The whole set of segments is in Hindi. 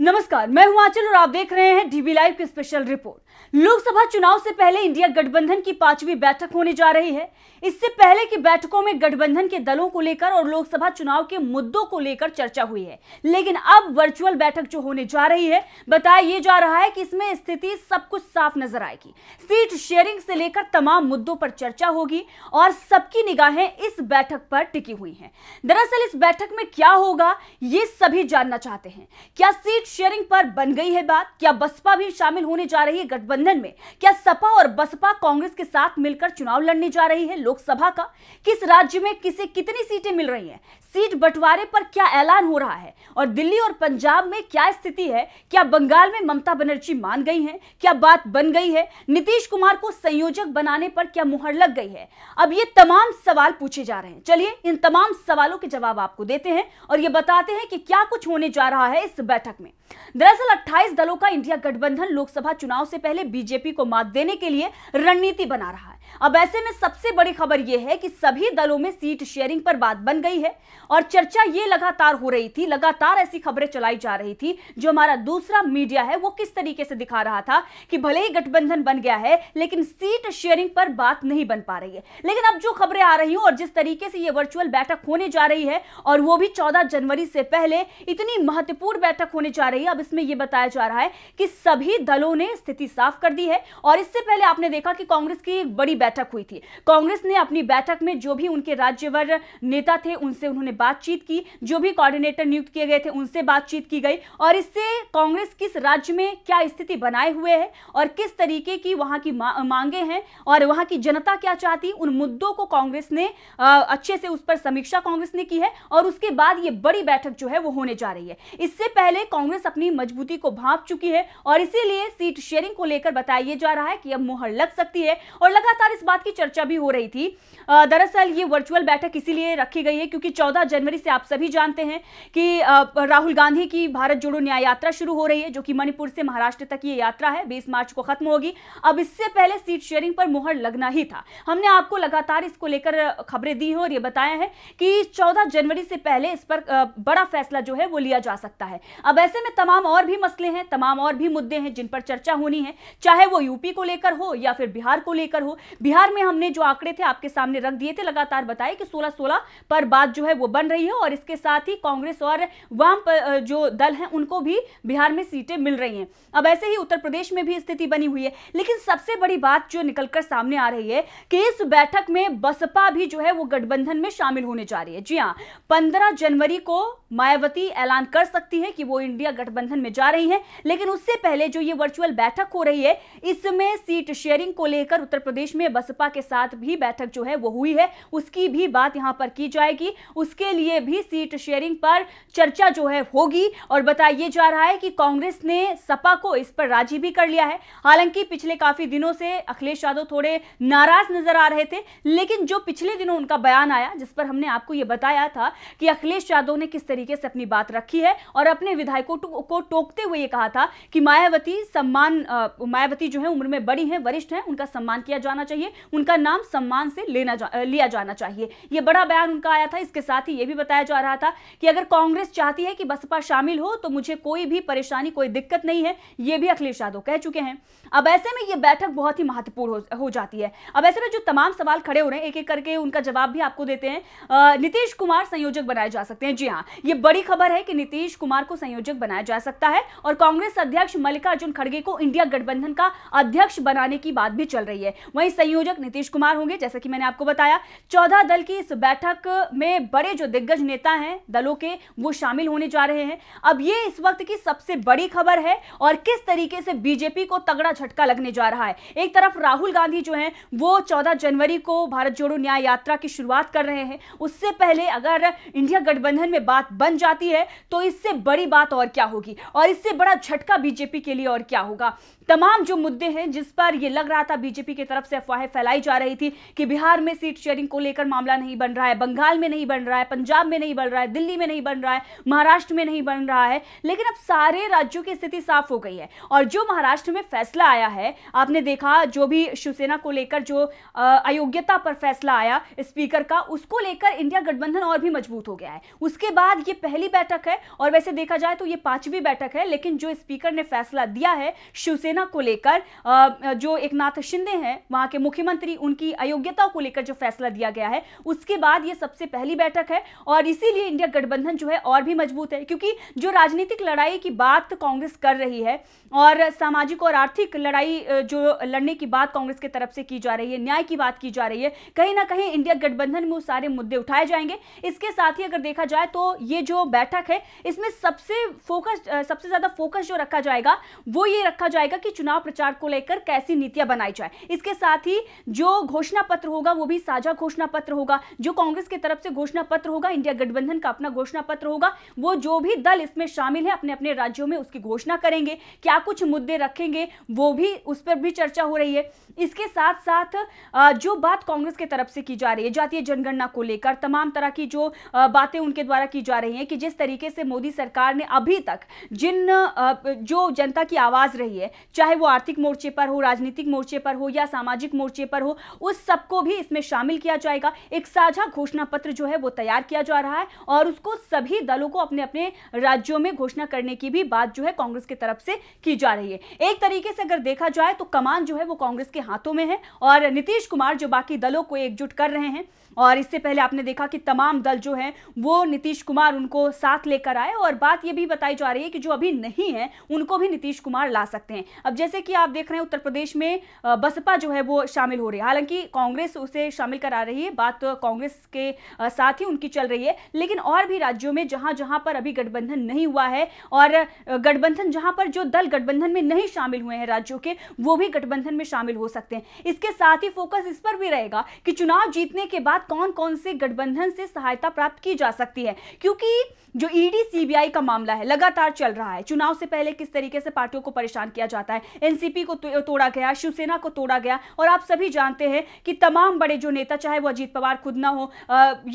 नमस्कार मैं हूं आंचल और आप देख रहे हैं डीबी लाइव की स्पेशल रिपोर्ट लोकसभा चुनाव से पहले इंडिया गठबंधन की पांचवी बैठक होने जा रही है इससे पहले की बैठकों में गठबंधन के दलों को लेकर और लोकसभा चुनाव के मुद्दों को लेकर चर्चा हुई है लेकिन अब वर्चुअल बैठक जो होने जा रही है बताया ये जा रहा है कि इसमें स्थिति सब कुछ साफ नजर आएगी सीट शेयरिंग से लेकर तमाम मुद्दों पर चर्चा होगी और सबकी निगाहें इस बैठक पर टिकी हुई है दरअसल इस बैठक में क्या होगा ये सभी जानना चाहते हैं क्या सीट सीट शेयरिंग पर बन गई है बात क्या बसपा भी शामिल होने जा रही है गठबंधन में क्या सपा और बसपा कांग्रेस के साथ मिलकर चुनाव लड़ने जा रही है लोकसभा का किस राज्य में किसे कितनी सीटें मिल रही हैं सीट बंटवारे पर क्या ऐलान हो रहा है और दिल्ली और पंजाब में क्या स्थिति है क्या बंगाल में ममता बनर्जी मान गई है क्या बात बन गई है नीतीश कुमार को संयोजक बनाने पर क्या मुहर लग गई है अब ये तमाम सवाल पूछे जा रहे हैं चलिए इन तमाम सवालों के जवाब आपको देते हैं और ये बताते हैं कि क्या कुछ होने जा रहा है इस बैठक में दरअसल 28 दलों का इंडिया गठबंधन लोकसभा चुनाव से पहले बीजेपी को मात देने के लिए रणनीति बना रहा है अब ऐसे में सबसे बड़ी खबर यह है कि सभी दलों में सीट शेयरिंग पर बात बन गई है और चर्चा ये लगातार हो रही थी लगातार ऐसी खबरें चलाई जा रही थी जो हमारा दूसरा मीडिया है वो किस तरीके से दिखा रहा था कि भले ही गठबंधन बन गया है लेकिन सीट शेयरिंग पर बात नहीं बन पा रही है लेकिन अब जो खबरें आ रही हूं और जिस तरीके से ये वर्चुअल बैठक होने जा रही है और वो भी चौदह जनवरी से पहले इतनी महत्वपूर्ण बैठक होने जा रही है अब इसमें यह बताया जा रहा है कि सभी दलों ने स्थिति साफ कर दी है और इससे पहले आपने देखा कि कांग्रेस की एक बड़ी बड़ी बैठक हुई थी कांग्रेस ने अपनी बैठक में जो भी उनके राज्यवर नेता थे उनसे उन्होंने बातचीत की जो भी कोऑर्डिनेटर नियुक्त किए गए थे उनसे बातचीत की गई और इससे कांग्रेस किस राज्य में क्या स्थिति बनाए हुए है और किस तरीके की वहां की मा, मांगे हैं और वहां की जनता क्या चाहती उन मुद्दों को कांग्रेस ने आ, अच्छे से उस पर समीक्षा कांग्रेस ने की है और उसके बाद ये बड़ी बैठक जो है वो होने जा रही है इससे पहले कांग्रेस अपनी मजबूती को भाप चुकी है और इसीलिए सीट शेयरिंग को लेकर बताया जा रहा है कि अब मोहर लग सकती है और लगातार लगातार इस बात की चर्चा भी हो रही थी दरअसल ये वर्चुअल बैठक इसीलिए रखी गई है क्योंकि 14 जनवरी से आप सभी जानते हैं कि राहुल गांधी की भारत जोड़ो न्याय यात्रा शुरू हो रही है जो कि मणिपुर से महाराष्ट्र तक ये यात्रा है बीस मार्च को खत्म होगी अब इससे पहले सीट शेयरिंग पर मुहर लगना ही था हमने आपको लगातार इसको लेकर खबरें दी हैं और ये बताया है कि चौदह जनवरी से पहले इस पर बड़ा फैसला जो है वो लिया जा सकता है अब ऐसे में तमाम और भी मसले हैं तमाम और भी मुद्दे हैं जिन पर चर्चा होनी है चाहे वो यूपी को लेकर हो या फिर बिहार को लेकर हो बिहार में हमने जो आंकड़े थे आपके सामने रख दिए थे लगातार बताए कि सोलह सोलह पर बात जो है वो बन रही है और इसके साथ ही कांग्रेस और वाम जो दल हैं उनको भी बिहार में सीटें मिल रही हैं अब ऐसे ही उत्तर प्रदेश में भी स्थिति बनी हुई है लेकिन सबसे बड़ी बात जो निकलकर सामने आ रही है कि इस बैठक में बसपा भी जो है वो गठबंधन में शामिल होने जा रही है जी हाँ पंद्रह जनवरी को मायावती ऐलान कर सकती है कि वो इंडिया गठबंधन में जा रही है लेकिन उससे पहले जो ये वर्चुअल बैठक हो रही है इसमें सीट शेयरिंग को लेकर उत्तर प्रदेश में में बसपा के साथ भी बैठक जो है वो हुई है उसकी भी बात यहां पर की जाएगी उसके लिए भी सीट शेयरिंग पर चर्चा जो है होगी और बताइए जा रहा है कि कांग्रेस ने सपा को इस पर राजी भी कर लिया है हालांकि पिछले काफी दिनों से अखिलेश यादव थोड़े नाराज नजर आ रहे थे लेकिन जो पिछले दिनों उनका बयान आया जिस पर हमने आपको यह बताया था कि अखिलेश यादव ने किस तरीके से अपनी बात रखी है और अपने विधायकों को टोकते हुए ये कहा था कि मायावती सम्मान मायावती जो है उम्र में बड़ी हैं वरिष्ठ हैं उनका सम्मान किया जाना चाहिए चाहिए उनका नाम सम्मान से लेना जा, लिया जाना चाहिए यह बड़ा बयान उनका आया था इसके साथ ही यह भी बताया जा रहा था कि अगर कांग्रेस चाहती है कि बसपा शामिल हो तो मुझे कोई भी परेशानी कोई दिक्कत नहीं है यह भी अखिलेश यादव कह चुके हैं अब ऐसे में यह बैठक बहुत ही महत्वपूर्ण हो, हो जाती है अब ऐसे में जो तमाम सवाल खड़े हो रहे हैं एक एक करके उनका जवाब भी आपको देते हैं नीतीश कुमार संयोजक बनाए जा सकते हैं जी हाँ ये बड़ी खबर है कि नीतीश कुमार को संयोजक बनाया जा सकता है और कांग्रेस अध्यक्ष मल्लिकार्जुन खड़गे को इंडिया गठबंधन का अध्यक्ष बनाने की बात भी चल रही है वहीं संयोजक नीतीश कुमार होंगे जैसा कि मैंने आपको बताया चौदह दल की इस बैठक में बड़े जो दिग्गज नेता हैं दलों के वो शामिल होने जा रहे हैं अब ये इस वक्त की सबसे बड़ी खबर है और किस तरीके से बीजेपी को तगड़ा झटका लगने जा रहा है एक तरफ राहुल गांधी जो है वो चौदह जनवरी को भारत जोड़ो न्याय यात्रा की शुरुआत कर रहे हैं उससे पहले अगर इंडिया गठबंधन में बात बन जाती है तो इससे बड़ी बात और क्या होगी और इससे बड़ा झटका बीजेपी के लिए और क्या होगा तमाम जो मुद्दे हैं जिस पर ये लग रहा था बीजेपी की तरफ से अफवाहें फैलाई जा रही थी कि बिहार में सीट शेयरिंग को लेकर मामला नहीं बन रहा है बंगाल में नहीं बन रहा है पंजाब में नहीं बन रहा है दिल्ली में नहीं बन रहा है महाराष्ट्र में नहीं बन रहा है लेकिन अब सारे राज्यों की स्थिति साफ हो गई है और जो महाराष्ट्र में फैसला आया है आपने देखा जो भी शिवसेना को लेकर जो अयोग्यता पर फैसला आया स्पीकर का उसको लेकर इंडिया गठबंधन और भी मजबूत हो गया है उसके बाद ये पहली बैठक है और वैसे देखा जाए तो ये पांचवी बैठक है लेकिन जो स्पीकर ने फैसला दिया है शिवसेना को लेकर जो एक नाथ शिंदे हैं वहां के के मुख्यमंत्री उनकी अयोग्यता को लेकर जो फैसला दिया गया है उसके बाद ये सबसे पहली बैठक है और इसीलिए इंडिया गठबंधन जो है और भी मजबूत है क्योंकि जो राजनीतिक लड़ाई की बात कांग्रेस कर रही है और सामाजिक और आर्थिक लड़ाई जो लड़ने की बात कांग्रेस की तरफ से की जा रही है न्याय की बात की जा रही है कहीं ना कहीं इंडिया गठबंधन में सारे मुद्दे उठाए जाएंगे इसके साथ ही अगर देखा जाए तो ये जो बैठक है इसमें सबसे फोकस सबसे ज़्यादा फोकस जो रखा जाएगा वो ये रखा जाएगा कि चुनाव प्रचार को लेकर कैसी नीतियां बनाई जाए इसके साथ साथ ही जो घोषणा पत्र होगा वो भी साझा घोषणा पत्र होगा जो कांग्रेस की तरफ से घोषणा पत्र होगा इंडिया गठबंधन का अपना घोषणा पत्र होगा वो जो भी दल इसमें शामिल है अपने अपने राज्यों में उसकी घोषणा करेंगे क्या कुछ मुद्दे रखेंगे वो भी उस पर भी चर्चा हो रही है इसके साथ साथ जो बात कांग्रेस की तरफ से की जा रही है जातीय जनगणना को लेकर तमाम तरह की जो बातें उनके द्वारा की जा रही है कि जिस तरीके से मोदी सरकार ने अभी तक जिन जो जनता की आवाज़ रही है चाहे वो आर्थिक मोर्चे पर हो राजनीतिक मोर्चे पर हो या सामाजिक मोर्चे पर हो उस सबको भी इसमें शामिल किया जाएगा एक साझा घोषणा पत्र जो है वो तैयार किया जा रहा है और उसको सभी दलों को अपने अपने राज्यों में घोषणा करने की भी बात जो है कांग्रेस की तरफ से की जा रही है एक तरीके से अगर देखा जाए तो कमान जो है वो कांग्रेस के हाथों में है और नीतीश कुमार जो बाकी दलों को एकजुट कर रहे हैं और इससे पहले आपने देखा कि तमाम दल जो हैं वो नीतीश कुमार उनको साथ लेकर आए और बात ये भी बताई जा रही है कि जो अभी नहीं है उनको भी नीतीश कुमार ला सकते हैं अब जैसे कि आप देख रहे हैं उत्तर प्रदेश में बसपा जो है वो शामिल हो रही है हालांकि कांग्रेस उसे शामिल करा रही है बात तो कांग्रेस के साथ ही उनकी चल रही है लेकिन और भी राज्यों में जहां जहां पर अभी गठबंधन नहीं हुआ है और गठबंधन जहां पर जो दल गठबंधन में नहीं शामिल हुए हैं राज्यों के वो भी गठबंधन में शामिल हो सकते हैं इसके साथ ही फोकस इस पर भी रहेगा कि चुनाव जीतने के बाद कौन कौन से गठबंधन से सहायता प्राप्त की जा सकती है क्योंकि जो ईडी e सीबीआई का मामला है लगातार चल रहा है चुनाव से पहले किस तरीके से पार्टियों को परेशान किया जाता है एनसीपी को तो, तोड़ा गया शिवसेना को तोड़ा गया और आप सभी जानते हैं कि तमाम बड़े जो नेता चाहे वो अजीत पवार खुद ना हो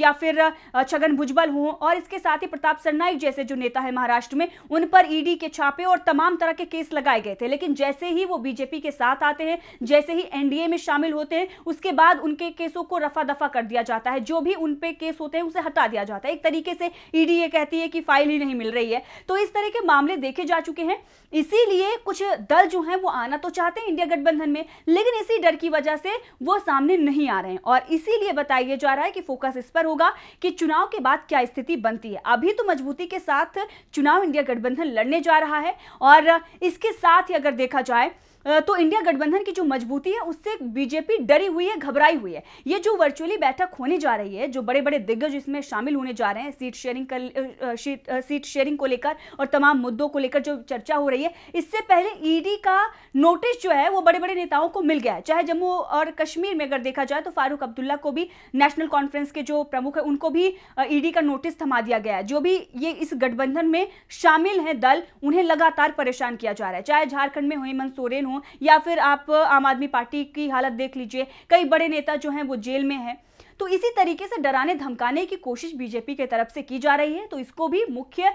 या फिर छगन भुजबल हो और इसके साथ ही प्रताप सरनाइक जैसे जो नेता है महाराष्ट्र में उन पर ईडी e के छापे और तमाम तरह के केस लगाए गए थे लेकिन जैसे ही वो बीजेपी के साथ आते हैं जैसे ही एनडीए में शामिल होते हैं उसके बाद उनके केसों को रफा दफा कर दिया दिया जाता है जो भी उन पे केस होते हैं उसे हटा दिया जाता है एक तरीके से ईडी e ये कहती है कि फाइल ही नहीं मिल रही है तो इस तरह के मामले देखे जा चुके हैं इसीलिए कुछ दल जो हैं वो आना तो चाहते हैं इंडिया गठबंधन में लेकिन इसी डर की वजह से वो सामने नहीं आ रहे हैं और इसीलिए बताया जा रहा है कि फोकस इस पर होगा कि चुनाव के बाद क्या स्थिति बनती है अभी तो मजबूती के साथ चुनाव इंडिया गठबंधन लड़ने जा रहा है और इसके साथ ही अगर देखा जाए तो इंडिया गठबंधन की जो मजबूती है उससे बीजेपी डरी हुई है घबराई हुई है ये जो वर्चुअली बैठक होने जा रही है जो बड़े बड़े दिग्गज इसमें शामिल होने जा रहे हैं सीट शेयरिंग कर सीट, सीट शेयरिंग को लेकर और तमाम मुद्दों को लेकर जो चर्चा हो रही है इससे पहले ईडी e का नोटिस जो है वो बड़े बड़े नेताओं को मिल गया है चाहे जम्मू और कश्मीर में अगर देखा जाए तो फारूक अब्दुल्ला को भी नेशनल कॉन्फ्रेंस के जो प्रमुख है उनको भी ईडी e का नोटिस थमा दिया गया है जो भी ये इस गठबंधन में शामिल है दल उन्हें लगातार परेशान किया जा रहा है चाहे झारखंड में हेमंत सोरेन हूँ या फिर आप आम आदमी पार्टी की हालत देख लीजिए कई बड़े नेता जो हैं वो जेल में हैं तो इसी तरीके से डराने धमकाने की कोशिश बीजेपी के तरफ से की जा रही है तो इसको भी मुख्य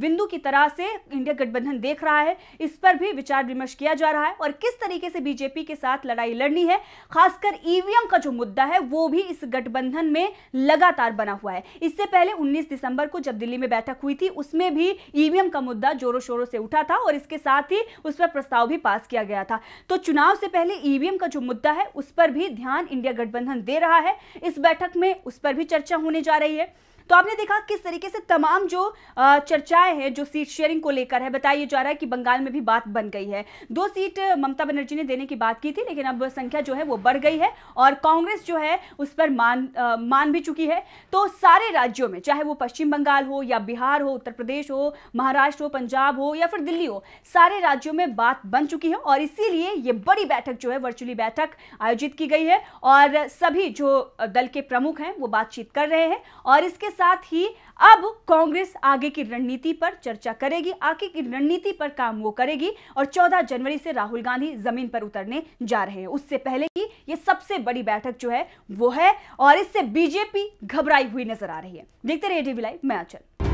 बिंदु की तरह से इंडिया गठबंधन देख रहा है इस पर भी विचार विमर्श किया जा रहा है और किस तरीके से बीजेपी के साथ लड़ाई लड़नी है खासकर ईवीएम का जो मुद्दा है वो भी इस गठबंधन में लगातार बना हुआ है इससे पहले उन्नीस दिसंबर को जब दिल्ली में बैठक हुई थी उसमें भी ईवीएम का मुद्दा जोरों शोरों से उठा था और इसके साथ ही उस पर प्रस्ताव भी पास किया गया था तो चुनाव से पहले ईवीएम का जो मुद्दा है उस पर भी ध्यान इंडिया गठबंधन दे रहा है इस बैठक में उस पर भी चर्चा होने जा रही है तो आपने देखा किस तरीके से तमाम जो चर्चाएं हैं जो सीट शेयरिंग को लेकर है बताया जा रहा है कि बंगाल में भी बात बन गई है दो सीट ममता बनर्जी ने देने की बात की थी लेकिन अब संख्या जो है वो बढ़ गई है और कांग्रेस जो है उस पर मान आ, मान भी चुकी है तो सारे राज्यों में चाहे वो पश्चिम बंगाल हो या बिहार हो उत्तर प्रदेश हो महाराष्ट्र हो पंजाब हो या फिर दिल्ली हो सारे राज्यों में बात बन चुकी है और इसीलिए ये बड़ी बैठक जो है वर्चुअली बैठक आयोजित की गई है और सभी जो दल के प्रमुख हैं वो बातचीत कर रहे हैं और इसके साथ ही अब कांग्रेस आगे की रणनीति पर चर्चा करेगी आगे की रणनीति पर काम वो करेगी और 14 जनवरी से राहुल गांधी जमीन पर उतरने जा रहे हैं उससे पहले की ये सबसे बड़ी बैठक जो है वो है और इससे बीजेपी घबराई हुई नजर आ रही है देखते रहिए टीवी लाइव मैं आचल